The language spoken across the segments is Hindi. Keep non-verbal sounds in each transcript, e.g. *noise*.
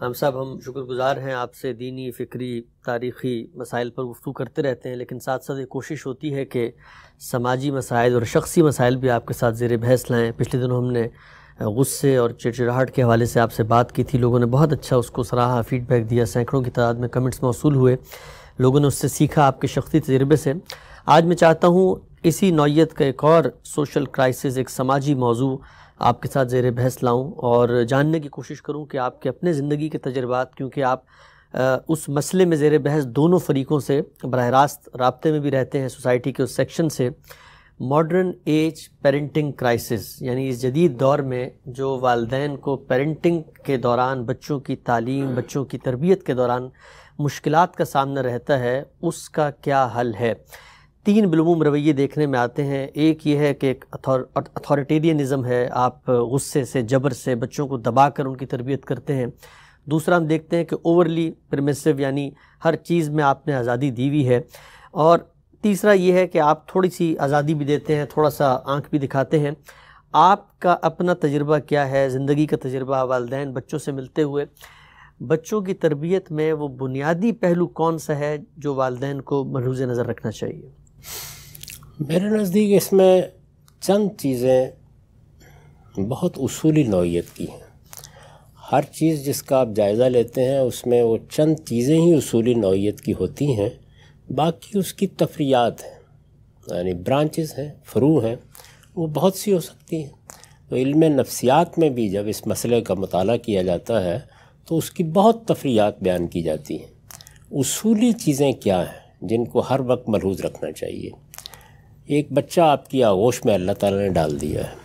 हम सब हम शुक्रगुजार हैं आपसे दीनी फ़िक्री तारीख़ी मसाइल पर गुफ्तु करते रहते हैं लेकिन साथ साथ ये कोशिश होती है कि समाजी मसाइल और शख्सी मसाइल भी आपके साथ ज़ेर बहस लाएँ पिछले दिनों हमने गुस्से और चिड़चिड़ाहट के हवाले से आपसे बात की थी लोगों ने बहुत अच्छा उसको सराहा फ़ीडबैक दिया सैकड़ों की तादाद में कमेंट्स मौसू हुए लोगों ने उससे सीखा आपके शख्सी तजर्बे से आज मैं चाहता हूँ इसी नौीयत का एक और सोशल क्राइसिस एक समाजी मौजू आपके साथ जेर बहस लाऊँ और जानने की कोशिश करूँ कि आपके अपने ज़िंदगी के तजर्बात क्योंकि आप उस मसले में जेर बहस दोनों फरीकों से बरह रास्त रबते में भी रहते हैं सोसाइटी के उस सेक्शन से मॉडर्न एज पेरेंटिंग क्राइसिस यानी इस जदीद दौर में जो वालदेन को पेरेंटिंग के दौरान बच्चों की तालीम बच्चों की तरबियत के दौरान मुश्किल का सामना रहता है उसका क्या हल है तीन बिलमूम रवैये देखने में आते हैं एक ये है कि एक अथॉरिटेरियनिज़म है आप गुस्से से जबर से बच्चों को दबा कर उनकी तरबियत करते हैं दूसरा हम देखते हैं कि ओवरली परमिसिव यानी हर चीज़ में आपने आज़ादी दी हुई है और तीसरा ये है कि आप थोड़ी सी आज़ादी भी देते हैं थोड़ा सा आंख भी दिखाते हैं आपका अपना तजर्बा क्या है ज़िंदगी का तजर्बा वालदे बच्चों से मिलते हुए बच्चों की तरबियत में वो बुनियादी पहलू कौन सा है जो वालदेन को मरूज नज़र रखना चाहिए मेरे नज़दीक इसमें चंद चीज़ें बहुत उसूली नौीयत की हैं हर चीज़ जिसका आप जायज़ा लेते हैं उसमें वो चंद चीज़ें ही उसूली नौीयत की होती हैं बाकी उसकी तफरियात हैं यानी ब्रांचेस हैं फ्रू हैं वो बहुत सी हो सकती हैं तो इल्म नफ्सियात में भी जब इस मसले का मताल किया जाता है तो उसकी बहुत तफरियात बयान की जाती हैं उसूली चीज़ें क्या हैं जिनको हर वक्त मलहूज रखना चाहिए एक बच्चा आपकी आगोश में अल्लाह ताला ने डाल दिया है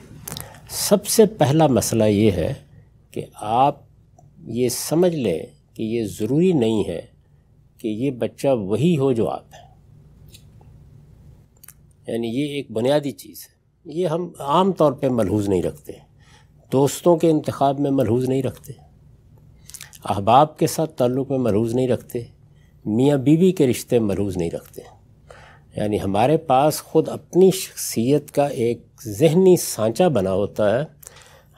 सबसे पहला मसला ये है कि आप ये समझ लें कि ये ज़रूरी नहीं है कि ये बच्चा वही हो जो आप हैं यानी ये एक बुनियादी चीज़ है ये हम आम तौर पे मलहूज नहीं रखते दोस्तों के इंतखब में मलहूज नहीं रखते अहबाब के साथ ताल्लुक़ में मलहूज नहीं रखते मियाँ बीवी के रिश्ते मरूज़ नहीं रखते यानी हमारे पास ख़ुद अपनी शख्सियत का एक जहनी सांचा बना होता है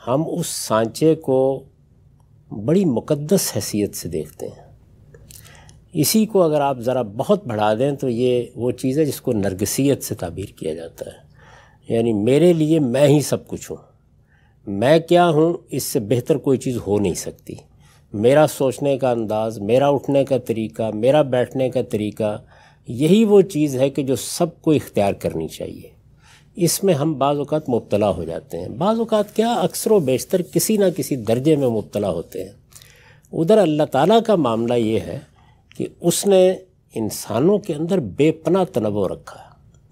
हम उस सांचे को बड़ी मुकद्दस हैसियत से देखते हैं इसी को अगर आप ज़रा बहुत बढ़ा दें तो ये वो चीज़ है जिसको नरगसीत से ताबीर किया जाता है यानी मेरे लिए मैं ही सब कुछ हूँ मैं क्या हूँ इससे बेहतर कोई चीज़ हो नहीं सकती मेरा सोचने का अंदाज़ मेरा उठने का तरीका मेरा बैठने का तरीका यही वो चीज़ है कि जो सबको इख्तियार करनी चाहिए इसमें हम बाज़ात मुबतला हो जाते हैं बाज़ात क्या अक्सर बेशतर किसी न किसी दर्जे में मुबतला होते हैं उधर अल्लाह ताला का मामला ये है कि उसने इंसानों के अंदर बेपना तनव रखा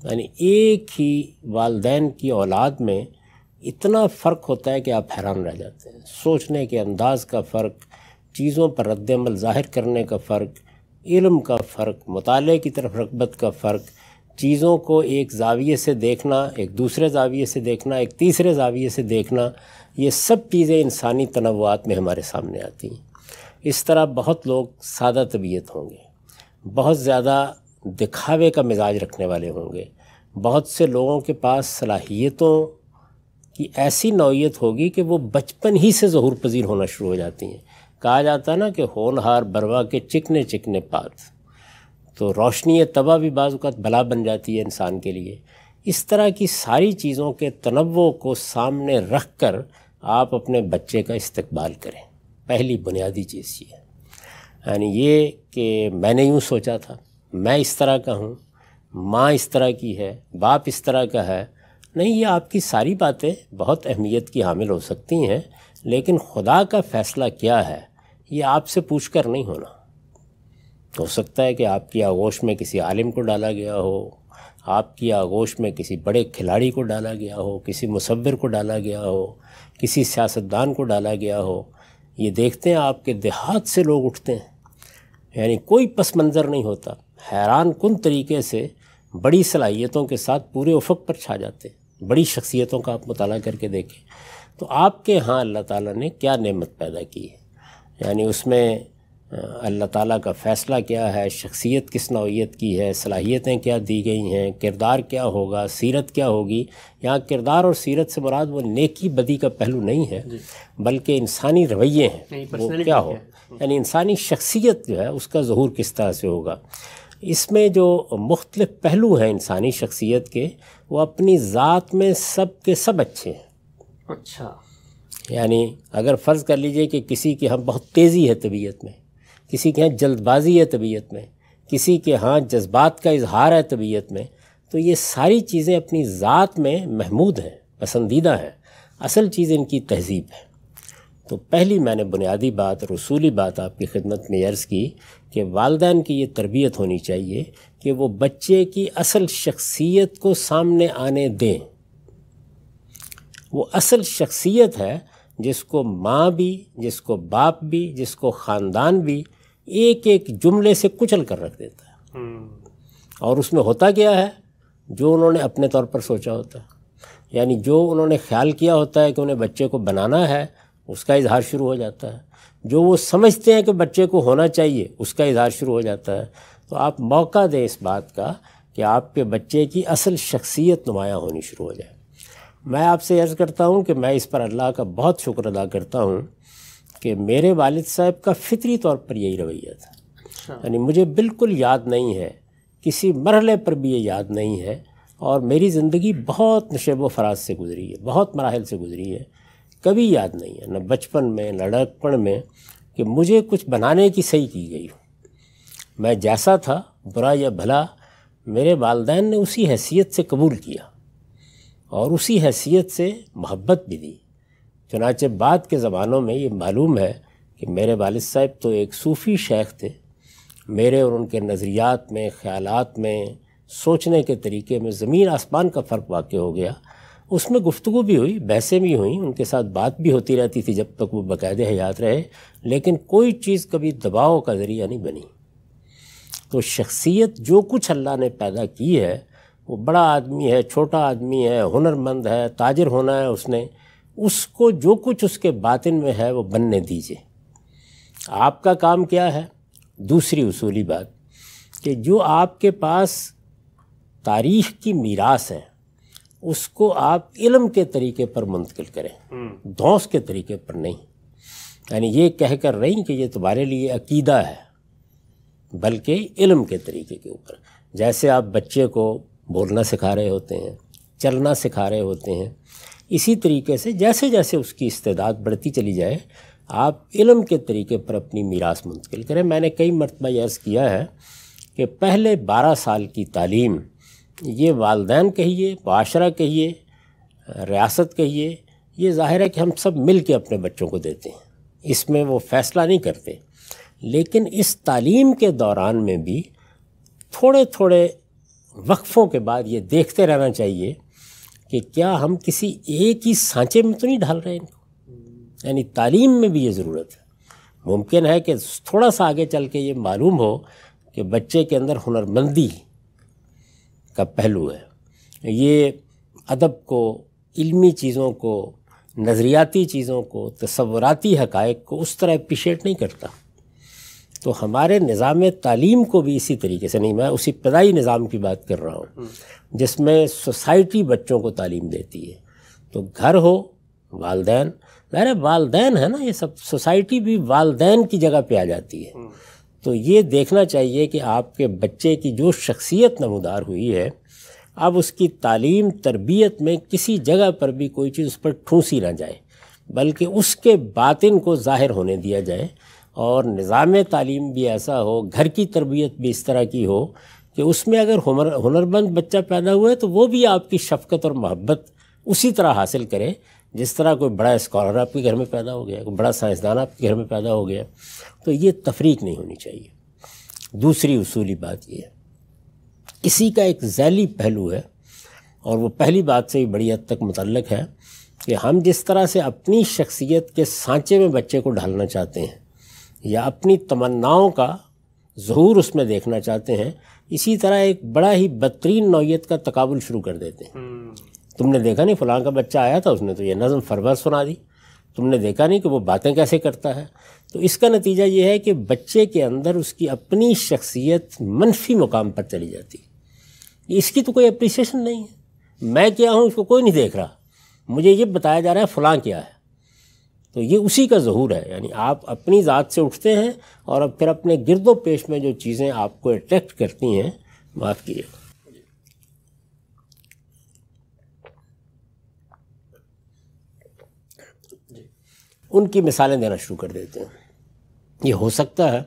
यानी एक ही वालदेन की औलाद में इतना फ़र्क होता है कि आप हैरान रह जाते हैं सोचने के अंदाज़ का फ़र्क चीज़ों पर रद्दमल ज़ाहिर करने का फ़र्क इल्म का फ़र्क मताले की तरफ रगबत का फ़र्क चीज़ों को एक जाविये से देखना एक दूसरे जाविये से देखना एक तीसरे जाविये से देखना ये सब चीज़ें इंसानी तनवात में हमारे सामने आती हैं इस तरह बहुत लोग सादा तबीयत होंगे बहुत ज़्यादा दिखावे का मिजाज रखने वाले होंगे बहुत से लोगों के पास सलाहियतों की ऐसी नौीयत होगी कि वो बचपन ही से ज़हूर पजीर होना शुरू हो जाती हैं कहा जाता है ना कि होनहार बरवा के चिकने चिकने पात तो रोशनी तबा भी बाज़त भला बन जाती है इंसान के लिए इस तरह की सारी चीज़ों के तनवों को सामने रख कर आप अपने बच्चे का इस्तबाल करें पहली बुनियादी चीज़ ये यानी ये कि मैंने यूँ सोचा था मैं इस तरह का हूँ माँ इस तरह की है बाप इस तरह का है नहीं ये आपकी सारी बातें बहुत अहमियत की हामिल हो सकती हैं लेकिन खुदा का फ़ैसला क्या है ये आपसे पूछ कर नहीं होना हो सकता है कि आपकी आगोश में किसी आलिम को डाला गया हो आपकी आगोश में किसी बड़े खिलाड़ी को डाला गया हो किसी मुसविर को डाला गया हो किसी सियासतदान को डाला गया हो ये देखते हैं आपके देहात से लोग उठते हैं यानी कोई पस मंज़र नहीं होता हैरान कन तरीके से बड़ी सलाहियतों के साथ पूरे उफक पर छा जाते बड़ी शख्सियतों का आप मताल करके देखें तो आपके यहाँ अल्लाह ताला ने क्या नेमत पैदा की है यानी उसमें अल्लाह ताला का फ़ैसला क्या है शख्सियत किस नौीयत की है सलाहियतें क्या दी गई हैं किरदार क्या होगा सीरत क्या होगी यहाँ किरदार और सीरत से मुराद वो नेकी बदी का पहलू नहीं है बल्कि इंसानी रवैये हैं वो क्या हो यानी इंसानी शख्सियत जो है उसका जहूर किस तरह से होगा इसमें जो मुख्तलिफ़ पहलू हैं इंसानी शख्सियत के वो अपनी ज़ात में सब के सब अच्छे हैं अच्छा यानी अगर फ़र्ज़ कर लीजिए कि किसी के यहाँ बहुत तेज़ी है तबीयत में किसी के यहाँ जल्दबाजी है तबीयत में किसी के यहाँ जज्बात का इजहार है तबीयत में तो ये सारी चीज़ें अपनी ज़ात में महमूद हैं पसंदीदा हैं असल चीज़ इनकी तहजीब है तो पहली मैंने बुनियादी बात रसूली बात आपकी खिदमत में अर्ज़ की कि वालदेन की ये तरबियत होनी चाहिए कि वो बच्चे की असल शख्सियत को सामने आने दें वो असल शख्सियत है जिसको माँ भी जिसको बाप भी जिसको ख़ानदान भी एक एक जुमले से कुचल कर रख देता है हम्म। और उसमें होता क्या है जो उन्होंने अपने तौर पर सोचा होता है यानी जो उन्होंने ख्याल किया होता है कि उन्हें बच्चे को बनाना है उसका इजहार शुरू हो जाता है जो वो समझते हैं कि बच्चे को होना चाहिए उसका इजहार शुरू हो जाता है तो आप मौका दें इस बात का कि आपके बच्चे की असल शख्सियत नुमाया होनी शुरू हो जाए मैं आपसे अर्ज़ करता हूँ कि मैं इस पर अल्लाह का बहुत शुक्र अदा करता हूँ कि मेरे वालिद साहब का फितरी तौर पर यही रवैया था अच्छा। यानी मुझे बिल्कुल याद नहीं है किसी मरहले पर भी ये याद नहीं है और मेरी ज़िंदगी बहुत नशेब फराज से गुजरी है बहुत मराहल से गुजरी है कभी याद नहीं है न बचपन में न लड़कपन में कि मुझे कुछ बनाने की सही की गई मैं जैसा था बुरा या भला मेरे वालदेन ने उसी हैसियत से कबूल किया और उसी हैसियत से मोहब्बत भी दी चुनाच बाद के ज़मानों में ये मालूम है कि मेरे वालद साहब तो एक सूफ़ी शेख थे मेरे और उनके नज़रियात में ख़्याल में सोचने के तरीके में ज़मीन आसमान का फ़र्क वाक़ हो गया उसमें गुफ्तु भी हुई बहसें भी हुई उनके साथ बात भी होती रहती थी जब तक वो बाकायदे हयात रहे लेकिन कोई चीज़ कभी दबाव का ज़रिया नहीं बनी तो शख्सियत जो कुछ अल्लाह ने पैदा की है वो बड़ा आदमी है छोटा आदमी है हुनरमंद है ताजर होना है उसने उसको जो कुछ उसके बातिन में है वो बनने दीजिए आपका काम क्या है दूसरी उसूली बात कि जो आपके पास तारीख़ की मीरास है उसको आप इलम के तरीके पर मुंतकिल करें हम्म। धौस के तरीके पर नहीं यानी ये कहकर नहीं कि ये तुम्हारे लिए अकीदा है बल्कि इलम के तरीके के ऊपर जैसे आप बच्चे को बोलना सिखा रहे होते हैं चलना सिखा रहे होते हैं इसी तरीके से जैसे जैसे उसकी इस्तेदाद बढ़ती चली जाए आप इलम के तरीके पर अपनी मीरास मुंतकिल करें मैंने कई मरतबा यर्ज़ किया है कि पहले बारह साल की तालीम ये वालदेन कहिए माशरा कहिए रियासत कहिए ये ज़ाहिर है कि हम सब मिल के अपने बच्चों को देते हैं इसमें वो फ़ैसला नहीं करते लेकिन इस तालीम के दौरान में भी थोड़े थोड़े वक्फ़ों के बाद ये देखते रहना चाहिए कि क्या हम किसी एक ही सांचे में तो नहीं ढाल रहे इनको यानी तालीम में भी ये ज़रूरत है मुमकिन है कि थोड़ा सा आगे चल के ये मालूम हो कि बच्चे के अंदर हुनरमंदी का पहलू है ये अदब को इल्मी चीज़ों को नज़रियाती चीज़ों को तस्वराती हक़ को उस तरह अप्रिशिएट नहीं करता तो हमारे निज़ाम तालीम को भी इसी तरीके से नहीं मैं उसी पदाई निज़ाम की बात कर रहा हूँ जिसमें सोसाइटी बच्चों को तालीम देती है तो घर हो वालदेन अरे वालदेन है ना ये सब सोसाइटी भी वालदेन की जगह पे आ जाती है तो ये देखना चाहिए कि आपके बच्चे की जो शख्सियत नमदार हुई है अब उसकी तालीम तरबियत में किसी जगह पर भी कोई चीज़ उस पर ठूँसी ना जाए बल्कि उसके बातिन को ज़ाहिर होने दिया जाए और निज़ाम तालीम भी ऐसा हो घर की तरबियत भी इस तरह की हो कि उसमें अगर हुनरमंद बच्चा पैदा हुआ है तो वो भी आपकी शफकत और मोहब्बत उसी तरह हासिल करे जिस तरह कोई बड़ा स्कॉलर आपके घर में पैदा हो गया कोई बड़ा साइंसदान आपके घर में पैदा हो गया तो ये तफरीक नहीं होनी चाहिए दूसरी उसूली बात यह है इसी का एक जैली पहलू है और वो पहली बात से ही बड़ी हद तक मतलब है कि हम जिस तरह से अपनी शख्सियत के सांचे में बच्चे को ढालना चाहते हैं या अपनी तमन्नाओं का ज़हूर उसमें देखना चाहते हैं इसी तरह एक बड़ा ही बदतरीन नौीयत का तकबुल शुरू कर देते हैं हम्म। तुमने देखा नहीं फलां का बच्चा आया था उसने तो ये नज़म फरवर सुना दी तुमने देखा नहीं कि वो बातें कैसे करता है तो इसका नतीजा ये है कि बच्चे के अंदर उसकी अपनी शख्सियत मनफी मुकाम पर चली जाती है इसकी तो कोई अप्रिसिएशन नहीं है मैं क्या हूँ इसको कोई नहीं देख रहा मुझे ये बताया जा रहा है फ़लाँ क्या है तो ये उसी का ज़हूर है यानी आप अपनी ज़ात से उठते हैं और अब फिर अपने गिरदो पेश में जो चीज़ें आपको अट्रैक्ट करती हैं माफ़ कीजिए उनकी मिसालें देना शुरू कर देते हैं ये हो सकता है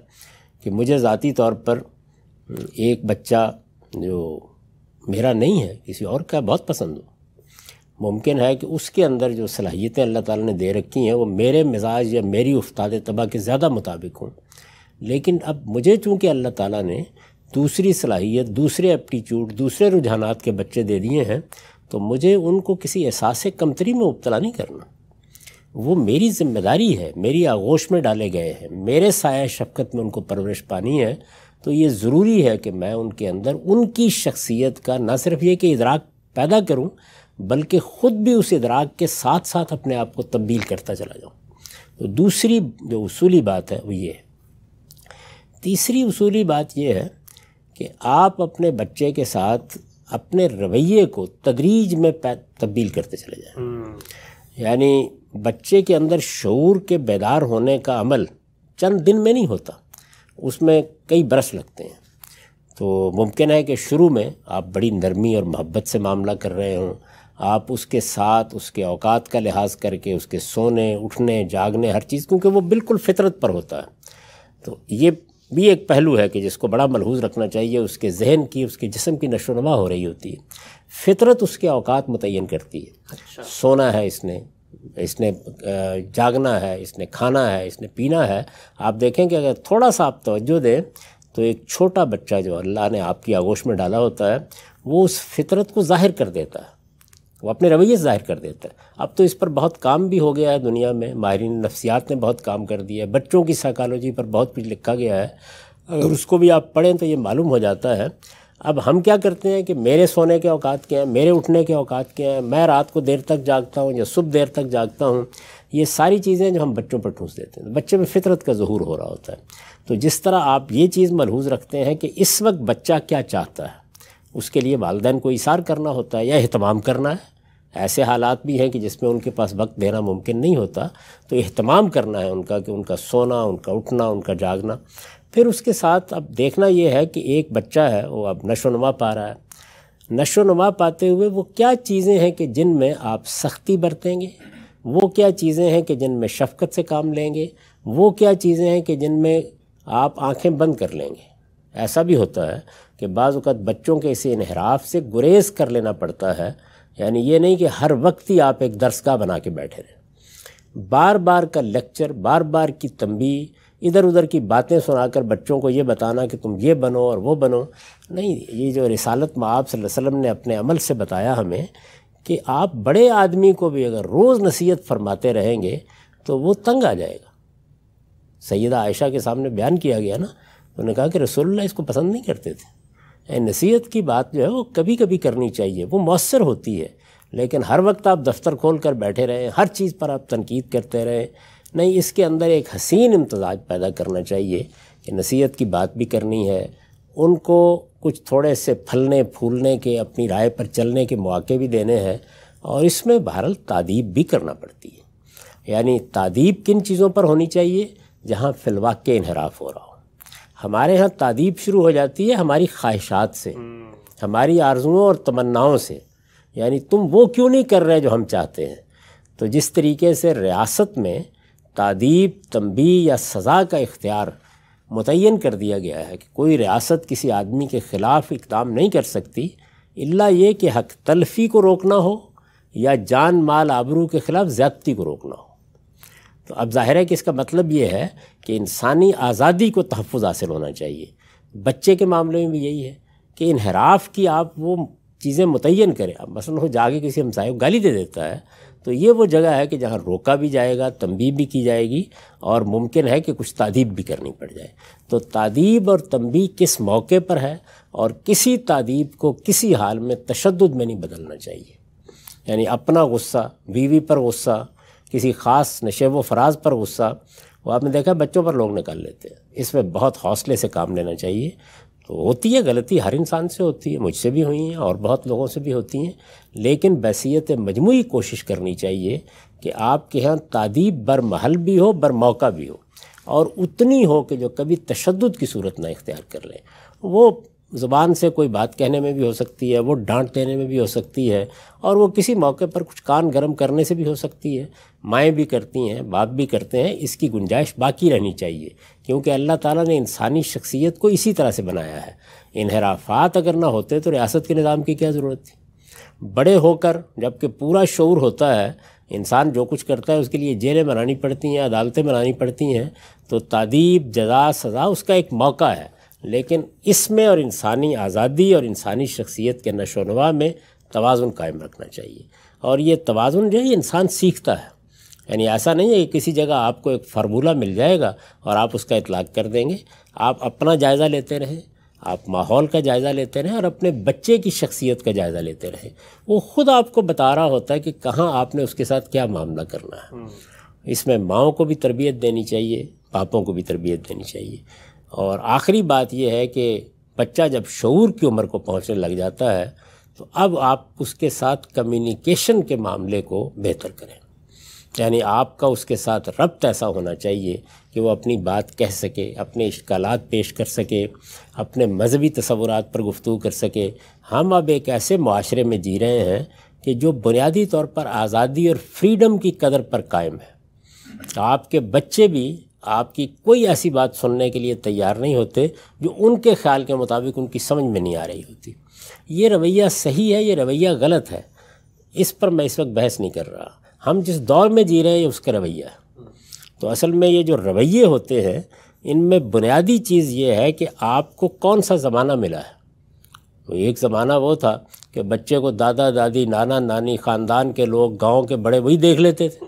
कि मुझे ज़ाती तौर पर हम्म, एक बच्चा जो मेरा नहीं है किसी और का बहुत पसंद हो मुमकिन है कि उसके अंदर जो सलाहियतें अल्लाह ताला ने दे रखी हैं वो मेरे मिजाज या मेरी उस्ताद तबा के ज़्यादा मुताबिक हों लेकिन अब मुझे चूँकि अल्लाह ताला ने दूसरी सलाहियत दूसरे एप्टीट्यूड दूसरे रुझाना के बच्चे दे दिए हैं तो मुझे उनको किसी एहसास कमतरी में मुबतला नहीं करना वो मेरी जिम्मेदारी है मेरी आगोश में डाले गए हैं मेरे साय शफकत में उनको परवरिश पानी है तो ये ज़रूरी है कि मैं उनके अंदर उनकी शख्सियत का ना सिर्फ ये कि इदराक पैदा करूं बल्कि ख़ुद भी उस इदराक के साथ साथ अपने आप को तब्दील करता चला जाऊँ तो दूसरी जो असूली बात है वो ये है तीसरी उसूली बात यह है कि आप अपने बच्चे के साथ अपने रवैये को तदरीज में तब्दील करते चले जाएँ हम्म। यानी बच्चे के अंदर शूर के बेदार होने का अमल चंद दिन में नहीं होता उसमें कई बरस लगते हैं तो मुमकिन है कि शुरू में आप बड़ी नरमी और मोहब्बत से मामला कर रहे हों आप उसके साथ उसके अवकात का लिहाज करके उसके सोने उठने जागने हर चीज़ क्योंकि वो बिल्कुल फितरत पर होता है तो ये भी एक पहलू है कि जिसको बड़ा मलहूज रखना चाहिए उसके जहन की उसके जिसम की नशोनमा हो रही होती है फितरत उसके अवकात मुतन करती है अच्छा। सोना है इसने इसने जागना है इसने खाना है इसने पीना है आप देखें कि अगर थोड़ा सा आप तोज्जो दें तो एक छोटा बच्चा जो अल्लाह ने आपकी आगोश में डाला होता है वो उस फितरत को ज़ाहिर कर देता है वो अपने रवैये जाहिर कर देता है अब तो इस पर बहुत काम भी हो गया है दुनिया में माहरीन नफ्सियात ने बहुत काम कर दिया है बच्चों की साइकालोजी पर बहुत कुछ लिखा गया है अगर उसको भी आप पढ़ें तो ये मालूम हो जाता है अब हम क्या करते हैं कि मेरे सोने के औकात क्या हैं मेरे उठने के औकात क्या हैं मैं रात को देर तक जागता हूँ या सुबह देर तक जागता हूँ ये सारी चीज़ें जो हम बच्चों पर ठूस देते हैं बच्चे में फितरत का जहूर हो रहा होता है तो जिस तरह आप ये चीज़ मलहूज रखते हैं कि इस वक्त बच्चा क्या चाहता है उसके लिए वालदेन को इशार करना होता है या अहतमाम करना है ऐसे हालात भी हैं कि जिसमें उनके पास वक्त देना मुमकिन नहीं होता तो अहतमाम करना है उनका कि उनका सोना उनका उठना उनका जागना फिर उसके साथ अब देखना ये है कि एक बच्चा है वो अब नशोनमा पा रहा है नशोनुमा पाते हुए वो क्या चीज़ें हैं कि जिन में आप सख्ती बरतेंगे वो क्या चीज़ें हैं कि जिनमें शफकत से काम लेंगे वो क्या चीज़ें हैं कि जिनमें आप आंखें बंद कर लेंगे ऐसा भी होता है कि बाज़त बच्चों के इसे इनहराफ से गुरेज कर लेना पड़ता है यानी ये नहीं कि हर वक्त ही आप एक दरसगा बना के बैठे रहें बार बार का लेक्चर बार बार की तंबी इधर उधर की बातें सुनाकर बच्चों को ये बताना कि तुम ये बनो और वो बनो नहीं ये जो रिसालत आप वसम ने अपने अमल से बताया हमें कि आप बड़े आदमी को भी अगर रोज़ नसीहत फरमाते रहेंगे तो वो तंग आ जाएगा सैदा आयशा के सामने बयान किया गया ना उन्होंने कहा कि रसोल्ला इसको पसंद नहीं करते थे नसीहत की बात जो है वो कभी कभी करनी चाहिए वो मौसर होती है लेकिन हर वक्त आप दफ्तर खोल कर बैठे रहें हर चीज़ पर आप तनकीद करते रहें नहीं इसके अंदर एक हसीन इम्तजाज पैदा करना चाहिए कि नसीहत की बात भी करनी है उनको कुछ थोड़े से फलने फूलने के अपनी राय पर चलने के मौके भी देने हैं और इसमें बहरल तादीब भी करना पड़ती है यानी तादीब किन चीज़ों पर होनी चाहिए जहाँ फिलवा के इनहराफ हो रहा हो हमारे यहाँ तादीब शुरू हो जाती है हमारी ख्वाहिशात से हमारी आर्ज़ुओं और तमन्नाओं से यानी तुम वो क्यों नहीं कर रहे जो हम चाहते हैं तो जिस तरीके से रियासत में तादीब तंबी या सज़ा का इख्तियार मुतन कर दिया गया है कि कोई रियासत किसी आदमी के ख़िलाफ़ इकदाम नहीं कर सकती इल्ला ये कि हक तलफ़ी को रोकना हो या जान माल आबरू के ख़िलाफ़ ज़्यादती को रोकना हो तो अब ज़ाहिर है कि इसका मतलब ये है कि इंसानी आज़ादी को तहफ़ हासिल होना चाहिए बच्चे के मामले में भी यही है कि इनहराफ की आप वो चीज़ें मुतन करें अब मसल हो जाके किसी हमसाय को गाली दे देता है तो ये वो जगह है कि जहाँ रोका भी जाएगा तंबीह भी की जाएगी और मुमकिन है कि कुछ तादीब भी करनी पड़ जाए तो तादीब और तंबी किस मौके पर है और किसी तादीब को किसी हाल में तशद में नहीं बदलना चाहिए यानी अपना गुस्सा बीवी पर गुस्सा किसी ख़ास नशे व फराज पर गुस्सा वो आपने देखा बच्चों पर लोग निकाल लेते हैं इसमें बहुत हौसले से काम लेना चाहिए तो होती है गलती हर इंसान से होती है मुझसे भी हुई हैं और बहुत लोगों से भी होती हैं लेकिन बसीत मजमू कोशिश करनी चाहिए कि आपके यहाँ तादीब बर महल भी हो बर मौका भी हो और उतनी हो कि जो कभी तशद की सूरत ना इख्तियार कर लें वो ज़ुबान से कोई बात कहने में भी हो सकती है वो डांट देने में भी हो सकती है और वो किसी मौके पर कुछ कान गर्म करने से भी हो सकती है माएँ भी करती हैं बाप भी करते हैं इसकी गुंजाइश बाकी रहनी चाहिए क्योंकि अल्लाह ताला ने इंसानी शख्सियत को इसी तरह से बनाया है इनहराफात अगर ना होते तो रियासत के निज़ाम की क्या ज़रूरत थी बड़े होकर जबकि पूरा शौर होता है इंसान जो कुछ करता है उसके लिए जेलें बनानी पड़ती हैं अदालतें बनानी पड़ती हैं तो तदीब जजा सज़ा उसका एक मौका है लेकिन इसमें और इंसानी आज़ादी और इंसानी शख्सियत के नशोनवा में तोज़ुन कायम रखना चाहिए और ये तोज़ुन जो है इंसान सीखता है यानी ऐसा नहीं है कि किसी जगह आपको एक फार्मूला मिल जाएगा और आप उसका इतलाक कर देंगे आप अपना जायज़ा लेते रहें आप माहौल का जायज़ा लेते रहें और अपने बच्चे की शख्सियत का जायज़ा लेते रहें वो ख़ुद आपको बता रहा होता है कि कहाँ आपने उसके साथ क्या मामला करना है हम्म। इसमें माओ को भी तरबियत देनी चाहिए पापों को भी तरबियत देनी चाहिए और आखिरी बात यह है कि बच्चा जब शूर की उम्र को पहुँचने लग जाता है तो अब आप उसके साथ कम्युनिकेशन के मामले को बेहतर करें यानी आपका उसके साथ रब्त ऐसा होना चाहिए कि वो अपनी बात कह सके अपने इश्काल पेश कर सके अपने मजहबी तस्वुरा पर गुफ्तु कर सके हम अब एक ऐसे माशरे में जी रहे हैं कि जो बुनियादी तौर पर आज़ादी और फ्रीडम की कदर पर कायम है आपके बच्चे भी आपकी कोई ऐसी बात सुनने के लिए तैयार नहीं होते जो उनके ख्याल के मुताबिक उनकी समझ में नहीं आ रही होती ये रवैया सही है ये रवैया गलत है इस पर मैं इस वक्त बहस नहीं कर रहा हम जिस दौर में जी रहे हैं उसका रवैया तो असल में ये जो रवैये होते हैं इनमें बुनियादी चीज़ ये है कि आपको कौन सा ज़माना मिला है तो एक ज़माना वो था कि बच्चे को दादा दादी नाना नानी ख़ानदान के लोग गांव के बड़े वही देख लेते थे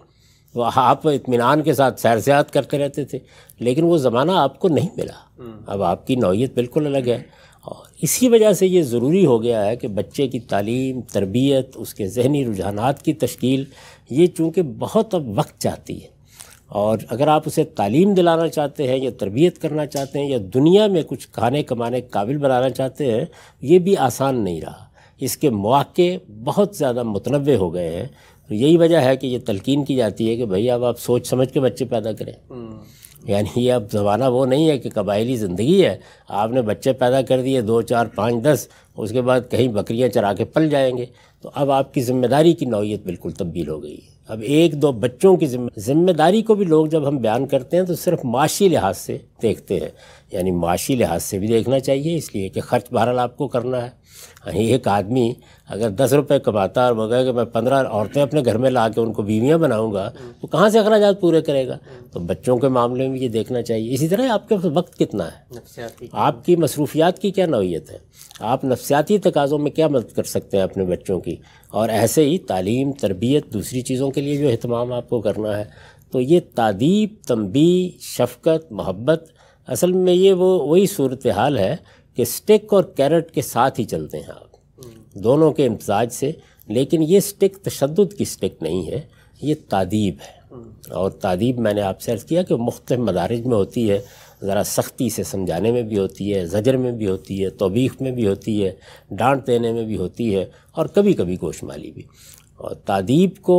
वो आप इतमान के साथ सैर सयात करते रहते थे लेकिन वो ज़माना आपको नहीं मिला अब आपकी नौीयत बिल्कुल अलग है और इसी वजह से ये ज़रूरी हो गया है कि बच्चे की तालीम तरबियत उसके जहनी रुझानात की तश्ील ये चूँकि बहुत अब वक्त चाहती है और अगर आप उसे तालीम दिलाना चाहते हैं या तरबियत करना चाहते हैं या दुनिया में कुछ खाने कमाने काबिल बनाना चाहते हैं ये भी आसान नहीं रहा इसके मौक़े बहुत ज़्यादा मतनव हो गए हैं तो यही वजह है कि ये तलकिन की जाती है कि भाई अब आप सोच समझ के बच्चे पैदा करें हम्म। यानी अब ज़माना वो नहीं है कि कबायली ज़िंदगी है आपने बच्चे पैदा कर दिए दो चार पाँच दस उसके बाद कहीं बकरियां चरा के पल जाएंगे तो अब आपकी ज़िम्मेदारी की नौीयत बिल्कुल तब्दील हो गई है अब एक दो बच्चों की जिम्मेदारी को भी लोग जब हम बयान करते हैं तो सिर्फ माशी लिहाज से देखते हैं यानी माशी लिहाज से भी देखना चाहिए इसलिए कि खर्च बहरहाल आपको करना है हाँ, एक आदमी अगर दस रुपये कमाता है और मगर कि मैं पंद्रह औरतें अपने घर में ला के उनको बीवियाँ बनाऊँगा तो कहाँ से अखराज पूरे करेगा तो बच्चों के मामले में ये देखना चाहिए इसी तरह आपके पास वक्त कितना है आपकी मसरूफियात की क्या नौीयत है आप नफसियाती तकाज़ों में क्या मदद कर सकते हैं अपने बच्चों की और ऐसे ही तालीम तरबियत दूसरी चीज़ों के लिए जो अहतमाम आपको करना है तो ये तादीब तंबी शफकत मोहब्बत असल में ये वो वही सूरत हाल है कि स्टिक और कैरेट के साथ ही चलते हैं आप दोनों के इम्तजाज से लेकिन ये स्टिक तशद की स्टिक नहीं है ये तादीब है और तादीब मैंने आपसे अर्ज़ किया कि मुख्त मदारज में होती है ज़रा सख्ती से समझाने में भी होती है जजर में भी होती है तोबीख में भी होती है डांट देने में भी होती है और कभी कभी गोश माली भी और तादीब को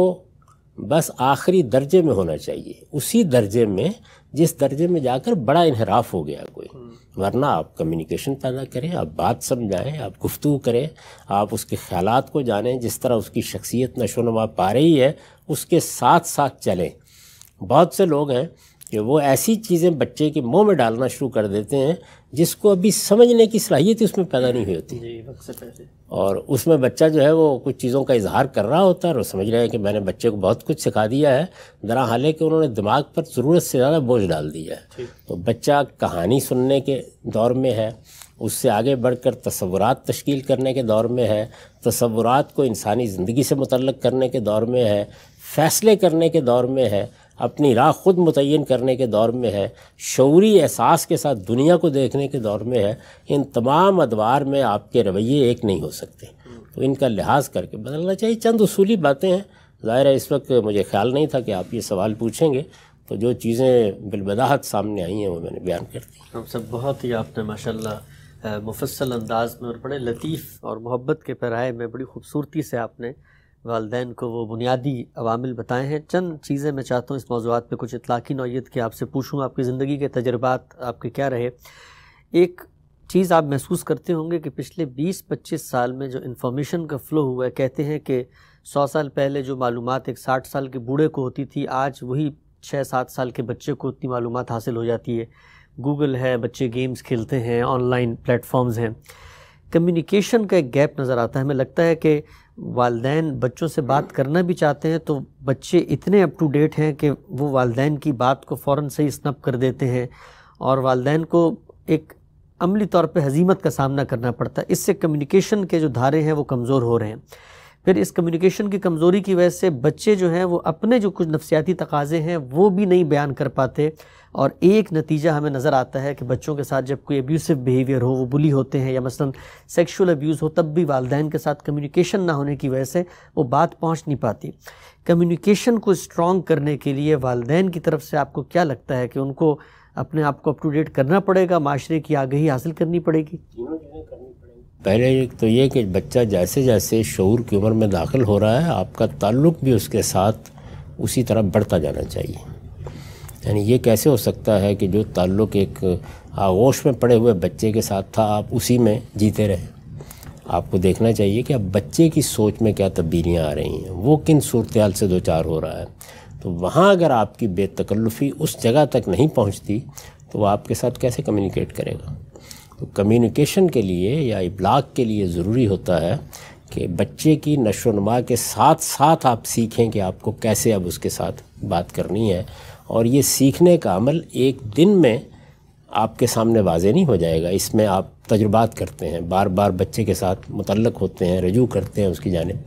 बस आखिरी दर्जे में होना चाहिए उसी दर्जे में जिस दर्जे में जाकर बड़ा इनहराफ हो गया कोई हम्म। वरना आप कम्युनिकेशन पैदा करें आप बात समझाएं आप गुफ्तु करें आप उसके ख्याल को जानें जिस तरह उसकी शख्सियत नशोनमा पा रही है उसके साथ साथ चलें बहुत से लोग हैं कि वो ऐसी चीज़ें बच्चे के मुंह में डालना शुरू कर देते हैं जिसको अभी समझने की सलाहियत उसमें पैदा नहीं हुई होती और उसमें बच्चा जो है वो कुछ चीज़ों का इजहार कर रहा होता है और समझ रहा है कि मैंने बच्चे को बहुत कुछ सिखा दिया है दरा कि उन्होंने दिमाग पर ज़रूरत से ज़्यादा बोझ डाल दिया है तो बच्चा कहानी सुनने के दौर में है उससे आगे बढ़कर तस्वुरात तश्कील करने के दौर में है तस्वुरात को इंसानी ज़िंदगी से मुतलक करने के दौर में है फ़ैसले करने के दौर में है अपनी राह खुद मुतन करने के दौर में है शौरी एहसास के साथ दुनिया को देखने के दौर में है इन तमाम अदवार में आपके रवैये एक नहीं हो सकते तो इनका लिहाज करके बदलना चाहिए चंद उसूली बातें हैं ज़ाहिर है इस वक्त मुझे ख्याल नहीं था कि आप ये सवाल पूछेंगे तो जो चीज़ें बिलबदाहत सामने आई हैं वो मैंने बयान कर दी हम सब बहुत ही आपने माशा मुफसल अंदाज में और बड़े लतीफ़ और मोहब्बत के पैराए में बड़ी खूबसूरती से आपने वालदेन को वो बुनियादी अवामिल बताए हैं चंद चीज़ें मैं चाहता हूँ इस मौजूद पर कुछ इतलाक़ी नौीयत की आपसे पूछूँ आपकी ज़िंदगी के तजर्बात आपके क्या रहे एक चीज़ आप महसूस करते होंगे कि पिछले 20-25 साल में जो इन्फॉर्मेशन का फ़्लो हुआ है कहते हैं कि 100 साल पहले जो मालूम एक 60 साल के बूढ़े को होती थी आज वही छः सात साल के बच्चे को उतनी मालूम हासिल हो जाती है गूगल है बच्चे गेम्स खेलते हैं ऑनलाइन प्लेटफॉर्म्स हैं कम्युनिकेशन का एक गैप नज़र आता है हमें लगता है कि वालदे बच्चों से बात हम्म। करना भी चाहते हैं तो बच्चे इतने अप टू डेट हैं कि वो वालदेन की बात को फ़ौर से ही स्नप कर देते हैं और वालदे को एक अमली तौर पे हजीमत का सामना करना पड़ता है इससे कम्युनिकेशन के जो धारे हैं वो कमज़ोर हो रहे हैं फिर इस कम्युनिकेशन की कमज़ोरी की वजह से बच्चे जो हैं वो अपने जो कुछ नफसियाती तकाज़े हैं वो भी नहीं बयान कर पाते और एक नतीजा हमें नज़र आता है कि बच्चों के साथ जब कोई एब्यूसिव बिहेवियर हो वो बुली होते हैं या मसलन सेक्शुअल एब्यूज़ हो तब भी वालदेन के साथ कम्युनिकेशन ना होने की वजह से वो बात पहुंच नहीं पाती कम्युनिकेशन को स्ट्रॉन्ग करने के लिए वालदेन की तरफ से आपको क्या लगता है कि उनको अपने आप को अप टू डेट करना पड़ेगा माशरे की आगही हासिल करनी पड़ेगी पहले एक तो ये कि बच्चा जैसे जैसे शूर की उम्र में दाखिल हो रहा है आपका ताल्लुक भी उसके साथ उसी तरह बढ़ता जाना चाहिए यानी ये कैसे हो सकता है कि जो ताल्लुक़ एक आगोश में पड़े हुए बच्चे के साथ था आप उसी में जीते रहें आपको देखना चाहिए कि अब बच्चे की सोच में क्या तब्दीलियाँ आ रही हैं वो किन सूरत से दो चार हो रहा है तो वहाँ अगर आपकी बेतकल्लफ़ी उस जगह तक नहीं पहुँचती तो वह आपके साथ कैसे कम्युनिकेट करेगा तो कम्युनिकेशन के लिए या इबलाग के लिए ज़रूरी होता है कि बच्चे की नशोनमा के साथ साथ आप सीखें कि आपको कैसे अब उसके साथ बात करनी है और ये सीखने का अमल एक दिन में आपके सामने वाजे नहीं हो जाएगा इसमें आप तजुर्बात करते हैं बार बार बच्चे के साथ मुतलक होते हैं रजू करते हैं उसकी जानब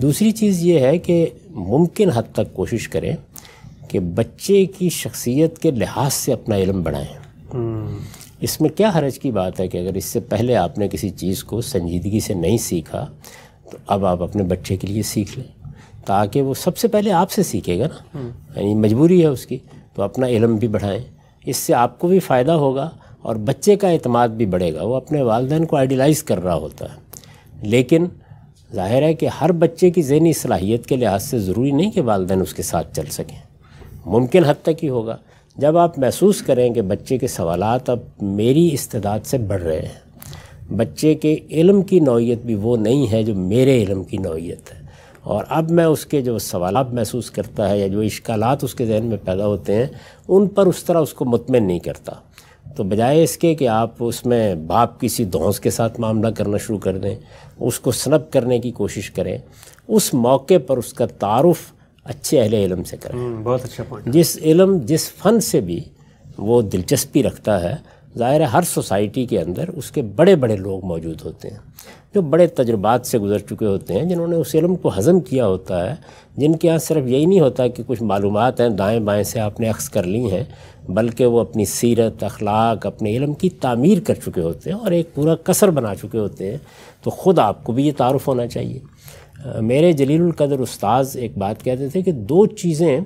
दूसरी चीज़ ये है कि मुमकिन हद तक कोशिश करें कि बच्चे की शख्सियत के लिहाज से अपना इलम बढ़ाएँ हम्म। इसमें क्या हरज की बात है कि अगर इससे पहले आपने किसी चीज़ को संजीदगी से नहीं सीखा तो अब आप अपने बच्चे के लिए सीख लें ताकि वो सबसे पहले आपसे सीखेगा ना यानी मजबूरी है उसकी तो अपना इलम भी बढ़ाएं इससे आपको भी फ़ायदा होगा और बच्चे का अतमाद भी बढ़ेगा वो अपने वालदेन को आइडियलाइज़ कर रहा होता है लेकिन जाहिर है कि हर बच्चे की जहनी सलाहियत के लिहाज से ज़रूरी नहीं कि वालदेन उसके साथ चल सकें मुमकिन हद तक ही होगा जब आप महसूस करें कि बच्चे के सवाल अब मेरी इस्तात से बढ़ रहे हैं बच्चे के इलम की नौीयत भी वो नहीं है जो मेरे इलम की नौीयत है और अब मैं उसके जो सवाल महसूस करता है या जो इश्काल उसके जहन में पैदा होते हैं उन पर उस तरह उसको मुतमिन नहीं करता तो बजाय इसके कि आप उसमें बाप किसी धौंस के साथ मामला करना शुरू कर दें उसको सनब करने की कोशिश करें उस मौके पर उसका तारफ़ अच्छे अहले इलम से करें हम्म, बहुत अच्छा पॉइंट जिस इलम जिस फ़न से भी वो दिलचस्पी रखता है ज़ाहिर है हर सोसाइटी के अंदर उसके बड़े बड़े लोग मौजूद होते हैं जो बड़े तजुर्बात से गुजर चुके होते हैं जिन्होंने उस इलम को हज़म किया होता है जिनके यहाँ सिर्फ यही नहीं होता कि कुछ मालूम हैं दाएँ बाएँ से आपने अक्स कर ली हैं बल्कि वो अपनी सीरत अखलाक अपने इलम की तमीर कर चुके होते हैं और एक पूरा कसर बना चुके होते हैं तो ख़ुद आपको भी ये तारफ़ होना चाहिए मेरे जलीलकदर उस्ताद एक बात कहते थे कि दो चीज़ें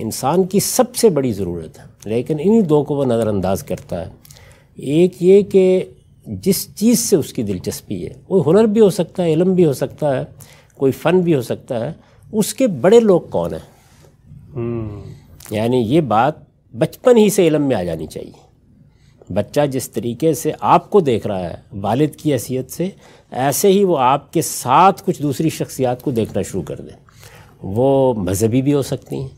इंसान की सबसे बड़ी ज़रूरत है लेकिन इन्हीं दो को वह नज़रअंदाज करता है एक ये कि जिस चीज़ से उसकी दिलचस्पी है वो हुनर भी हो सकता है इलम भी हो सकता है कोई फ़न भी हो सकता है उसके बड़े लोग कौन हैं हम्म। यानी ये बात बचपन ही से इलम में आ जानी चाहिए बच्चा जिस तरीके से आपको देख रहा है वालिद की हैसियत से ऐसे ही वो आपके साथ कुछ दूसरी शख्सियात को देखना शुरू कर दें वो मजहबी भी हो सकती हैं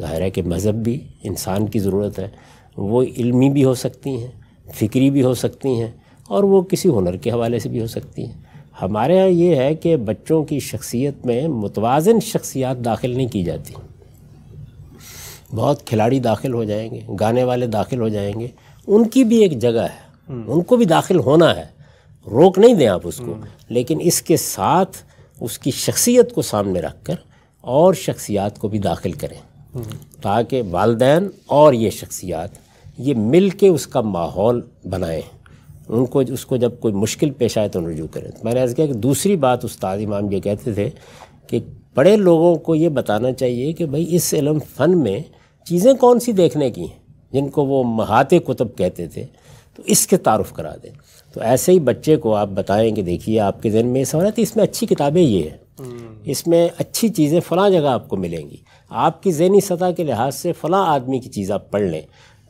ज़ाहिर है कि मज़हब भी इंसान की ज़रूरत है वो इल्मी भी हो सकती हैं फ़िक्री भी हो सकती हैं और वो किसी हुनर के हवाले से भी हो सकती हैं हमारे यहाँ ये है कि बच्चों की शख्सियत में मुतवाजन शख्सियात दाखिल नहीं की जाती बहुत खिलाड़ी दाखिल हो जाएंगे गाने वाले दाखिल हो जाएंगे उनकी भी एक जगह है हम्म। उनको भी दाखिल होना है रोक नहीं दें आप उसको हम्म। लेकिन इसके साथ उसकी शख्सियत को सामने रख कर और शख्सियात को भी दाखिल करें हम्म। ताकि वालदेन और ये शख्सियात ये मिल के उसका माहौल बनाएं उनको उसको जब कोई मुश्किल पेश आए तो रजू करें तो मैंने ऐसा किया कि दूसरी बात उस्ताद इमाम ये कहते थे कि बड़े लोगों को ये बताना चाहिए कि भाई इस इलम फ़न में चीज़ें कौन सी देखने की हैं जिनको वो महाते कुतुब कहते थे तो इसके तारफ़ करा दें तो ऐसे ही बच्चे को आप बताएं कि देखिए आपके जहन में ये सवाल है तो इसमें अच्छी किताबें ये हैं हम्म। इसमें अच्छी चीज़ें फ़लाँ जगह आपको मिलेंगी आपकी जहनी सतह के लिहाज से फ़लाँ आदमी की चीज़ आप पढ़ लें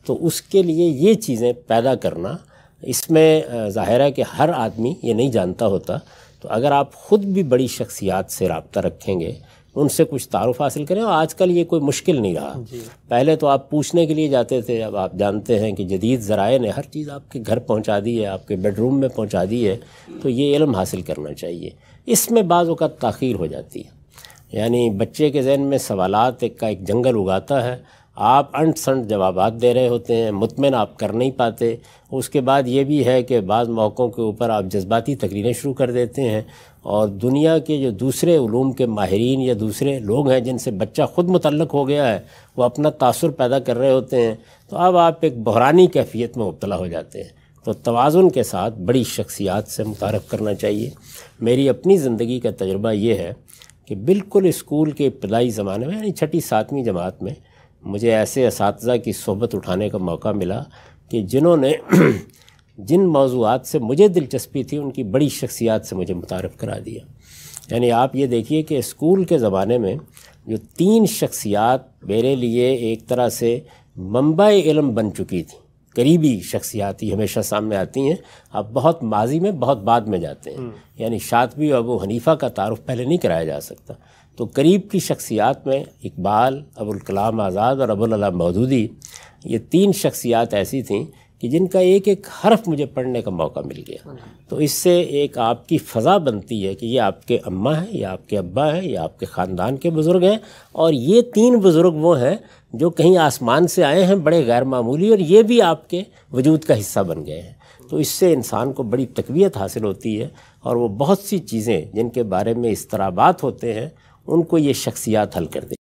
तो उसके लिए ये चीज़ें पैदा करना इसमें ज़ाहिर है कि हर आदमी ये नहीं जानता होता तो अगर आप ख़ुद भी बड़ी शख्सियात से रबता रखेंगे उनसे कुछ तारुफ़ हासिल करें और आजकल ये कोई मुश्किल नहीं रहा पहले तो आप पूछने के लिए जाते थे अब आप जानते हैं कि जदीद ज़राए ने हर चीज़ आपके घर पहुंचा दी है आपके बेडरूम में पहुंचा दी है तो ये इलम हासिल करना चाहिए इसमें बाज़ तखीर हो जाती है यानी बच्चे के जहन में सवालत एक का एक जंगल उगाता है आप अंट संट जवाब दे रहे होते हैं मुतमिन आप कर नहीं पाते उसके बाद ये भी है कि बाज़ मौक़ों के ऊपर आप जज्बाती तकरीरें शुरू कर देते हैं और दुनिया के जो दूसरे ूम के माहरीन या दूसरे लोग हैं जिनसे बच्चा ख़ुद मुतलक हो गया है वो अपना तासर पैदा कर रहे होते हैं तो अब आप एक बहरानी कैफियत में मुबला हो जाते हैं तो तोज़ुन के साथ बड़ी शख्सियात से मुतारफ़ करना चाहिए मेरी अपनी ज़िंदगी का तजर्बा ये है कि बिल्कुल स्कूल के इब्तदाई ज़माने में यानी छठी सातवीं जमात में मुझे ऐसे इस की सोहबत उठाने का मौका मिला कि जिन्होंने *clears throat* जिन मौजूद से मुझे दिलचस्पी थी उनकी बड़ी शख्सियात से मुझे मुतारफ़ करा दिया यानी आप ये देखिए कि स्कूल के ज़माने में जो तीन शख्सियात मेरे लिए एक तरह से मुंबई इलम बन चुकी थी करीबी शख्सियात ही हमेशा सामने आती हैं आप बहुत माजी में बहुत बाद में जाते हैं हम्म। यानी शातवी और अबू हनीफ़ा का तारफ़ पहले नहीं कराया जा सकता तो करीब की शख्सियात में इकबाल अबुल कलाम आज़ाद और अबुल अला मौदूदी ये तीन शख्सियात ऐसी थीं कि जिनका एक एक हर्फ मुझे पढ़ने का मौका मिल गया तो इससे एक आपकी फ़ज़ा बनती है कि ये आपके अम्मा हैं या आपके अब्बा हैं या आपके ख़ानदान के बुज़ुर्ग हैं और ये तीन बुज़ुर्ग वो हैं जो कहीं आसमान से आए हैं बड़े गैर मामूली और ये भी आपके वजूद का हिस्सा बन गए हैं तो इससे इंसान को बड़ी तकवीत हासिल होती है और वो बहुत सी चीज़ें जिनके बारे में इसतराबात होते हैं उनको ये शख्सियात हल कर दे